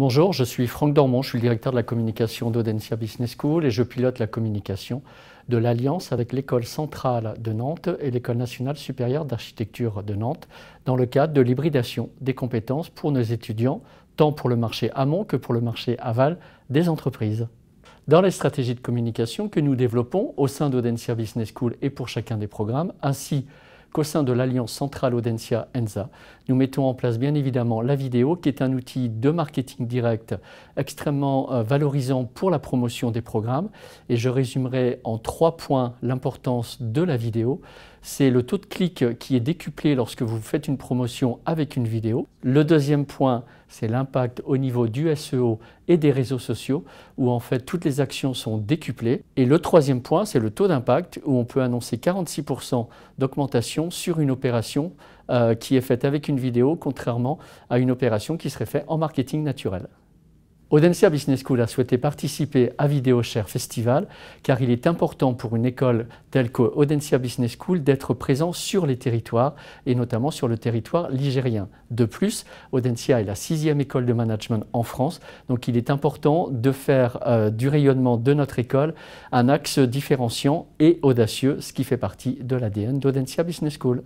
Bonjour, je suis Franck Dormont, je suis le directeur de la communication Service Business School et je pilote la communication de l'alliance avec l'école centrale de Nantes et l'école nationale supérieure d'architecture de Nantes dans le cadre de l'hybridation des compétences pour nos étudiants, tant pour le marché amont que pour le marché aval des entreprises. Dans les stratégies de communication que nous développons au sein Service Business School et pour chacun des programmes, ainsi qu'au sein de l'Alliance centrale Audencia-ENSA, nous mettons en place bien évidemment la vidéo, qui est un outil de marketing direct extrêmement euh, valorisant pour la promotion des programmes. Et je résumerai en trois points l'importance de la vidéo. C'est le taux de clic qui est décuplé lorsque vous faites une promotion avec une vidéo. Le deuxième point, c'est l'impact au niveau du SEO et des réseaux sociaux, où en fait toutes les actions sont décuplées. Et le troisième point, c'est le taux d'impact, où on peut annoncer 46% d'augmentation sur une opération euh, qui est faite avec une vidéo, contrairement à une opération qui serait faite en marketing naturel. Audencia Business School a souhaité participer à VideoShare Festival car il est important pour une école telle que Business School d'être présent sur les territoires et notamment sur le territoire ligérien. De plus, Audencia est la sixième école de management en France, donc il est important de faire euh, du rayonnement de notre école un axe différenciant et audacieux, ce qui fait partie de l'ADN d'Audencia Business School.